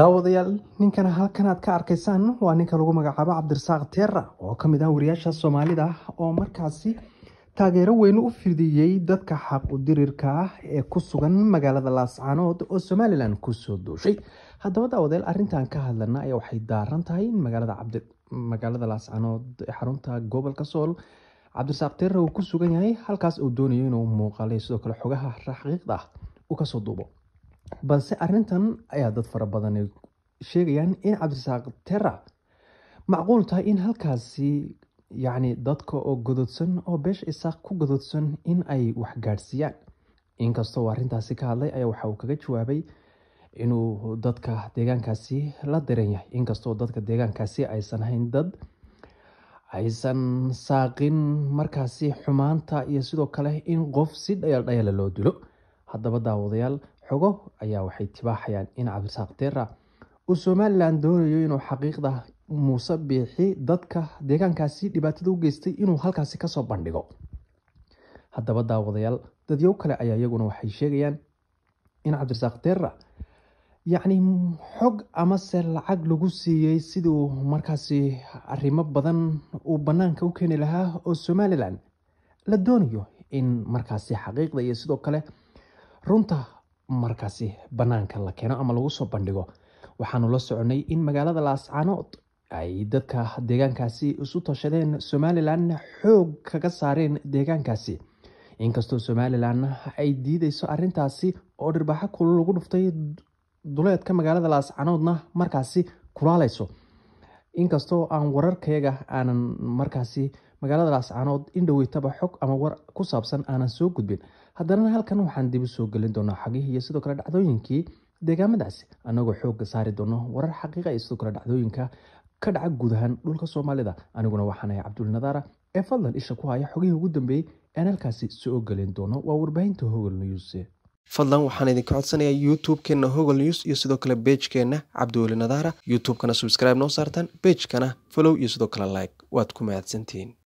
daawadayaal ninkan halkan aad ka arkaysaan waa ninka lagu magacaabo cabdirasaaq teera oo ka mid ah wariyaasha soomaalida ah, oo markaasi taageero weyn u fidiyey dadka xaq-u-dirirka ah ee ku sugan magaalada laascaanood oo somalilan kusoo duushay haddaba daawadayaal arintan ka hadlana ayaa waxay daaran tahay in magaalada laascaanood ee xarunta gobolka sool cabdirasaaq teera uu ku sugan yahay halkaas uu doonayo inuu muuqaale sidoo kale xogaha xaqiiqda ah u kasoo duubo balse arintan ayaa dad fara badani sheegayaan in cabdirasaaq tera macquul tahay in halkaasi yacni dadka oo gododsan oo beesha isaaq ku gododsan in ay wax gaadhsiiyaan inkastoo arrintaasi ka hadlay ayaa waxa uu kaga jawaabay inuu dadka deegaankaasi la daran yahay inkastoo dadka deegaankaasi aysan ahayn dad aysan saaqin markaasi xumaanta iyo sidoo kale in qof si dhayaldhayala loo dilo haddaba daawadayaal xogo ayaa waxay tibaaxayaan in cabdirasaaq deera uu somalilan doonayo inuu xaqiiqda muuse biixi dadka deegaankaasi dhibaatada u geystay inuu halkaasi kasoo bandhigo haddaba daawadayaal dadyow kale ayaa iyaguna waxay sheegayaan in cabdirasaaq deera yacni xog amase lacag lagu siiyey siduu markaasi arrimo badan uu bannaanka u keeni lahaa oo somalilan la doonayo in markaasi xaqiiqda iyo sidoo kale runta markaasi banaanka la keeno ama lagu soo bandhigo waxaanu la soconay in magaalada laascaanood ay dadka deegaankaasi isu tashadeen somalilan xoog kaga saareen deegaankaasi inkastoo somalilan ay diideyso arintaasi oo dhirbaaxo kulul lagu dhuftay duleedka magaalada laascanoodna markaasi kulaaleyso inkastoo aan wararkeega aanan markaasi magaalada laascaanood indhoweytaba xog ama war ku saabsan aanan soo gudbin haddana halkan waxaan dib u gelin doonaa xagihii iyo sidoo kale dhacdooyinkii deegaamadaasi anagoo xooga saari doono warar xaqiiqa iyo sidoo kale dhacdooyinka ka dhaca guud dhulka soomaalida aniguna waxaan ahay cabdul ee fadlan isha ku haya xogihii ugu dambeeyey aan halkaasi soo gelin doono waa warbaahinta hogol news fadlan waxaan idinka codsanayaa youtube hogol news iyo sidoo kale bejkeenna cabdiweli nadaara youtube subscribe noo saartaan bejkana falow iyo sidoo kale like waad ku mahadsantihiin